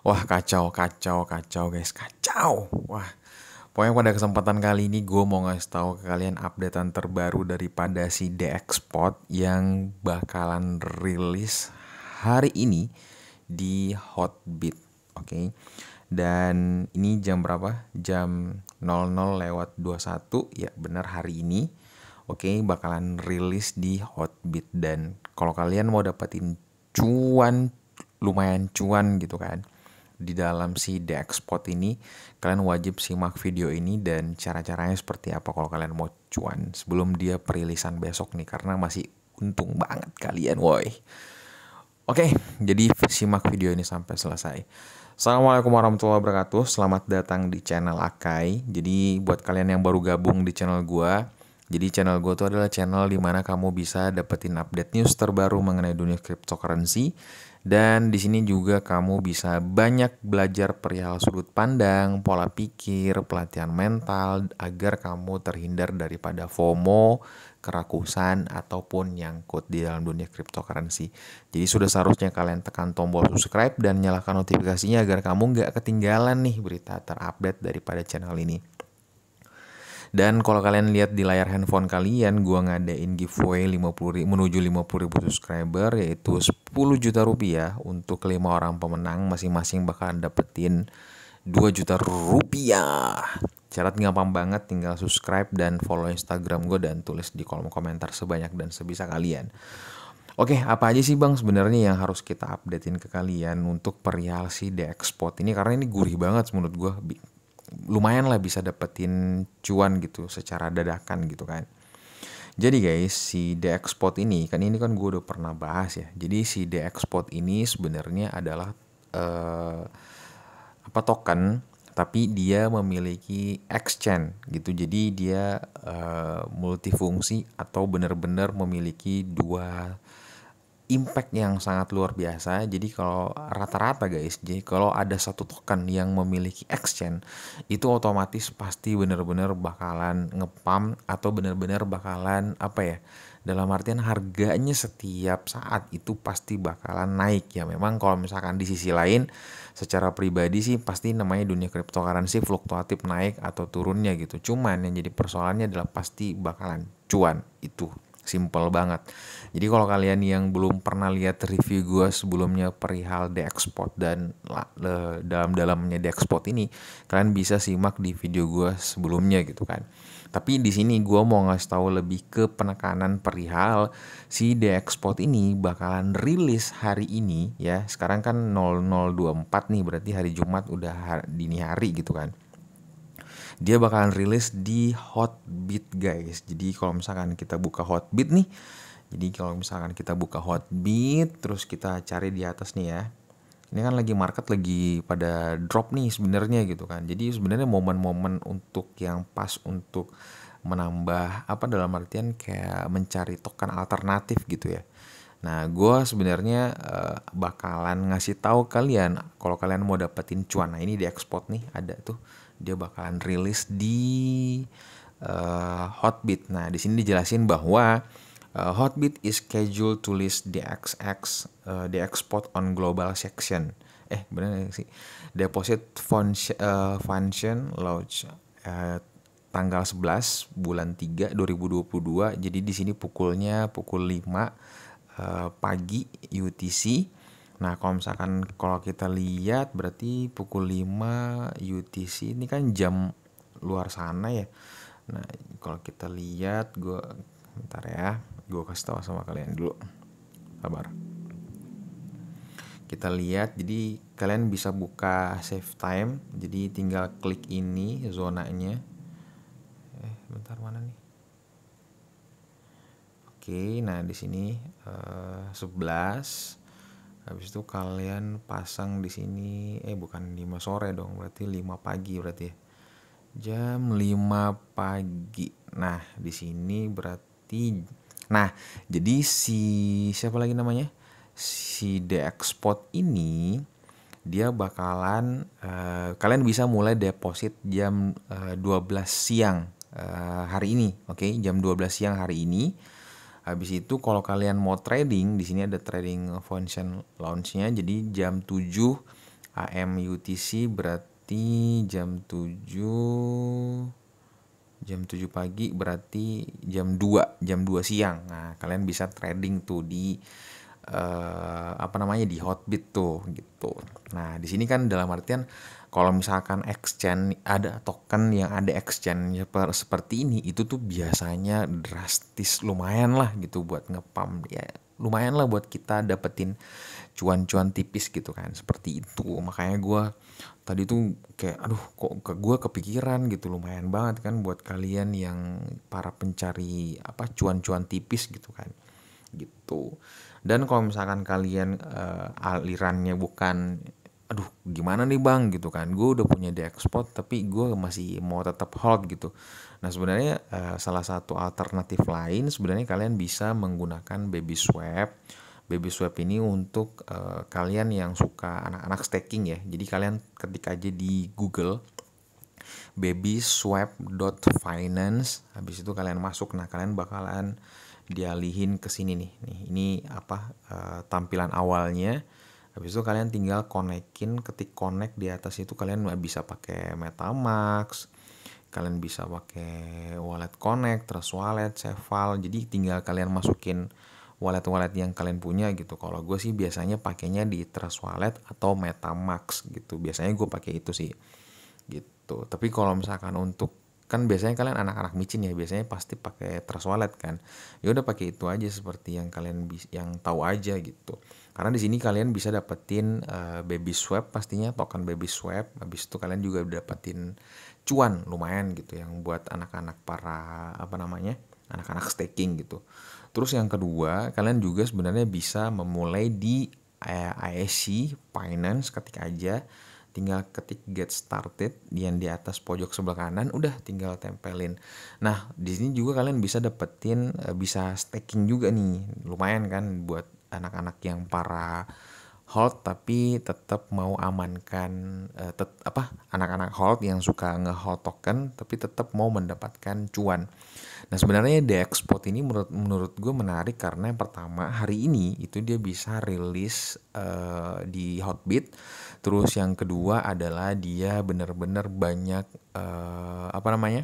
Wah kacau, kacau, kacau guys, kacau. Wah, pokoknya pada kesempatan kali ini gue mau ngasih tahu ke kalian updatean terbaru daripada si DX yang bakalan rilis hari ini di Hotbit, oke? Okay? Dan ini jam berapa? Jam 00 lewat 21, ya benar hari ini. Oke, okay, bakalan rilis di Hotbit dan kalau kalian mau dapetin cuan lumayan cuan gitu kan di dalam si Dexpot ini kalian wajib simak video ini dan cara-caranya seperti apa kalau kalian mau cuan sebelum dia perilisan besok nih karena masih untung banget kalian woi oke jadi simak video ini sampai selesai Assalamualaikum warahmatullahi wabarakatuh Selamat datang di channel Akai Jadi buat kalian yang baru gabung di channel gua jadi channel gue tuh adalah channel dimana kamu bisa dapetin update news terbaru mengenai dunia cryptocurrency. Dan di sini juga kamu bisa banyak belajar perihal sudut pandang, pola pikir, pelatihan mental agar kamu terhindar daripada FOMO, kerakusan ataupun nyangkut di dalam dunia cryptocurrency. Jadi sudah seharusnya kalian tekan tombol subscribe dan nyalakan notifikasinya agar kamu nggak ketinggalan nih berita terupdate daripada channel ini. Dan kalau kalian lihat di layar handphone kalian, gua ngadain giveaway 50 ribu, menuju 50 ribu subscriber yaitu 10 juta rupiah untuk kelima orang pemenang masing-masing bakal dapetin 2 juta rupiah. Syarat gampang banget tinggal subscribe dan follow Instagram gue dan tulis di kolom komentar sebanyak dan sebisa kalian. Oke, apa aja sih Bang sebenarnya yang harus kita updatein ke kalian untuk perihal si The Export ini karena ini gurih banget menurut gue lumayan lah bisa dapetin cuan gitu secara dadakan gitu kan. Jadi guys, si The Export ini kan ini kan gue udah pernah bahas ya. Jadi si The Export ini sebenarnya adalah uh, apa token tapi dia memiliki exchange gitu. Jadi dia uh, multifungsi atau benar-benar memiliki dua impact yang sangat luar biasa. Jadi kalau rata-rata guys, jadi kalau ada satu token yang memiliki exchange, itu otomatis pasti benar-benar bakalan ngepam atau benar-benar bakalan apa ya? Dalam artian harganya setiap saat itu pasti bakalan naik ya. Memang kalau misalkan di sisi lain secara pribadi sih pasti namanya dunia cryptocurrency fluktuatif naik atau turunnya gitu. Cuman yang jadi persoalannya adalah pasti bakalan cuan itu Simple banget. Jadi kalau kalian yang belum pernah lihat review gue sebelumnya perihal The Export dan dalam-dalamnya The Export ini, kalian bisa simak di video gue sebelumnya gitu kan. Tapi di sini gue mau ngasih tahu lebih ke penekanan perihal si The Export ini bakalan rilis hari ini ya. Sekarang kan 0024 nih berarti hari Jumat udah hari, dini hari gitu kan dia bakalan rilis di Hotbit guys. Jadi kalau misalkan kita buka Hotbit nih, jadi kalau misalkan kita buka Hotbit terus kita cari di atas nih ya. Ini kan lagi market lagi pada drop nih sebenarnya gitu kan. Jadi sebenarnya momen-momen untuk yang pas untuk menambah apa dalam artian kayak mencari token alternatif gitu ya. Nah, gue sebenarnya uh, bakalan ngasih tahu kalian kalau kalian mau dapetin cuan. Nah, ini di export nih ada tuh dia bakalan rilis di uh, eh, Hotbit. Nah, di sini dijelasin bahwa uh, eh, Hotbit is scheduled to list the XX uh, eh, the export on global section. Eh, benar sih. Deposit function, uh, function launch uh, tanggal 11 bulan 3 2022. Jadi di sini pukulnya pukul 5 uh, pagi UTC Nah, kalau misalkan kalau kita lihat berarti pukul 5 UTC ini kan jam luar sana ya. Nah, kalau kita lihat gue bentar ya, gue kasih tahu sama kalian dulu. Sabar. Kita lihat jadi kalian bisa buka save time. Jadi tinggal klik ini zonanya. Eh, bentar mana nih? Oke, nah di sini uh, eh, 11 Habis itu kalian pasang di sini eh bukan 5 sore dong, berarti 5 pagi berarti ya. Jam 5 pagi. Nah, di sini berarti nah, jadi si siapa lagi namanya? Si The Export ini dia bakalan uh, kalian bisa mulai deposit jam uh, eh, 12 siang uh, hari ini, oke? Okay? Jam 12 siang hari ini Habis itu kalau kalian mau trading, di sini ada trading function launch-nya. Jadi jam 7 AM UTC berarti jam 7 jam 7 pagi berarti jam 2, jam 2 siang. Nah, kalian bisa trading tuh di uh, apa namanya di Hotbit tuh gitu. Nah, di sini kan dalam artian kalau misalkan exchange ada token yang ada exchange seperti ini itu tuh biasanya drastis lumayan lah gitu buat ngepam ya lumayan lah buat kita dapetin cuan-cuan tipis gitu kan seperti itu makanya gue tadi tuh kayak aduh kok ke gue kepikiran gitu lumayan banget kan buat kalian yang para pencari apa cuan-cuan tipis gitu kan gitu dan kalau misalkan kalian uh, alirannya bukan aduh gimana nih bang gitu kan gue udah punya di ekspor tapi gue masih mau tetap hold gitu nah sebenarnya uh, salah satu alternatif lain sebenarnya kalian bisa menggunakan baby swap baby swap ini untuk uh, kalian yang suka anak-anak staking ya jadi kalian ketik aja di Google baby Swap Finance, habis itu kalian masuk nah kalian bakalan dialihin ke sini nih. nih ini apa uh, tampilan awalnya. Habis itu kalian tinggal konekin ketik connect di atas itu kalian bisa pakai MetaMask, kalian bisa pakai wallet connect, Trust wallet, Seval Jadi tinggal kalian masukin wallet-wallet yang kalian punya gitu. Kalau gue sih biasanya pakainya di Trust Wallet atau MetaMask gitu. Biasanya gue pakai itu sih gitu. Tapi kalau misalkan untuk kan biasanya kalian anak-anak micin ya biasanya pasti pakai trust wallet kan ya udah pakai itu aja seperti yang kalian yang tahu aja gitu karena di sini kalian bisa dapetin uh, baby swap pastinya token baby swap habis itu kalian juga dapetin cuan lumayan gitu yang buat anak-anak para apa namanya anak-anak staking gitu terus yang kedua kalian juga sebenarnya bisa memulai di ISC eh, e finance ketik aja tinggal ketik get started yang di atas pojok sebelah kanan udah tinggal tempelin nah di sini juga kalian bisa dapetin eh, bisa staking juga nih lumayan kan buat anak-anak yang para hold tapi tetap mau amankan uh, tet, apa anak-anak hold yang suka ngehold token tapi tetap mau mendapatkan cuan. Nah sebenarnya the export ini menurut menurut gue menarik karena yang pertama hari ini itu dia bisa rilis uh, di hotbit. Terus yang kedua adalah dia benar-benar banyak uh, apa namanya?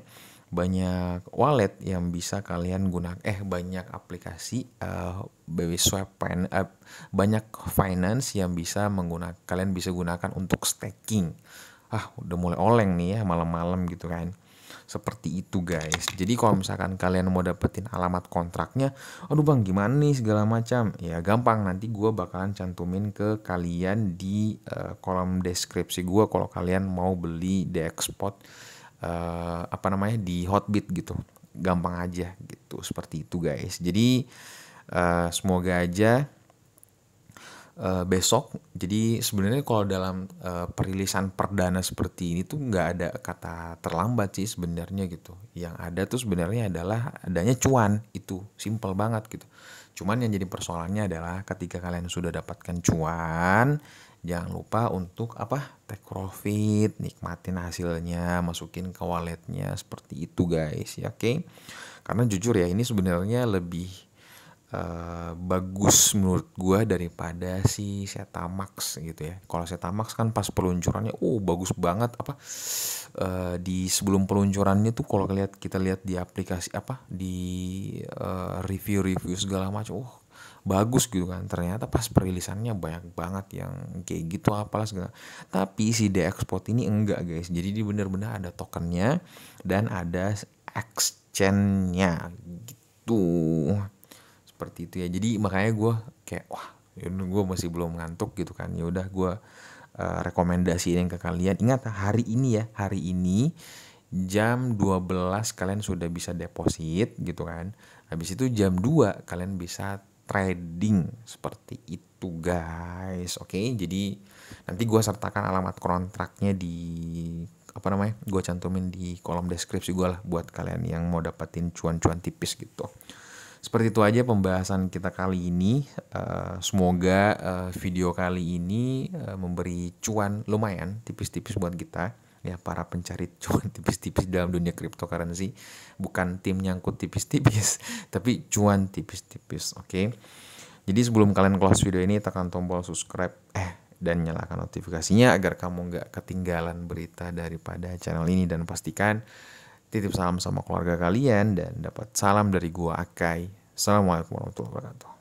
banyak wallet yang bisa kalian gunakan eh banyak aplikasi uh, eh, BW Swap pen, uh, eh, banyak finance yang bisa menggunakan kalian bisa gunakan untuk staking ah udah mulai oleng nih ya malam-malam gitu kan seperti itu guys jadi kalau misalkan kalian mau dapetin alamat kontraknya aduh bang gimana nih segala macam ya gampang nanti gue bakalan cantumin ke kalian di uh, kolom deskripsi gue kalau kalian mau beli di export uh, apa namanya di hotbit gitu gampang aja gitu seperti itu guys jadi uh, semoga aja uh, besok jadi sebenarnya kalau dalam uh, perilisan perdana seperti ini tuh nggak ada kata terlambat sih sebenarnya gitu yang ada tuh sebenarnya adalah adanya cuan itu simple banget gitu cuman yang jadi persoalannya adalah ketika kalian sudah dapatkan cuan jangan lupa untuk apa take profit nikmatin hasilnya masukin ke walletnya seperti itu guys ya oke okay? karena jujur ya ini sebenarnya lebih uh, bagus menurut gue daripada si Setamax gitu ya kalau Setamax kan pas peluncurannya oh bagus banget apa uh, di sebelum peluncurannya tuh kalau lihat kita lihat di aplikasi apa di uh, review-review segala macam oh bagus gitu kan ternyata pas perilisannya banyak banget yang kayak gitu apalah segala tapi si The Export ini enggak guys jadi dia bener-bener ada tokennya dan ada exchange-nya gitu seperti itu ya jadi makanya gue kayak wah ini ya gue masih belum ngantuk gitu kan ya udah gue uh, rekomendasiin ke kalian ingat hari ini ya hari ini jam 12 kalian sudah bisa deposit gitu kan. Habis itu jam 2 kalian bisa trading seperti itu guys oke okay, jadi nanti gue sertakan alamat kontraknya di apa namanya gue cantumin di kolom deskripsi gue lah buat kalian yang mau dapetin cuan-cuan tipis gitu seperti itu aja pembahasan kita kali ini eh, semoga eh, video kali ini eh, memberi cuan lumayan tipis-tipis buat kita ya para pencari cuan tipis-tipis dalam dunia cryptocurrency bukan tim nyangkut tipis-tipis tapi cuan tipis-tipis oke okay? jadi sebelum kalian close video ini tekan tombol subscribe eh dan nyalakan notifikasinya agar kamu nggak ketinggalan berita daripada channel ini dan pastikan titip salam sama keluarga kalian dan dapat salam dari gua Akai. Assalamualaikum warahmatullahi wabarakatuh.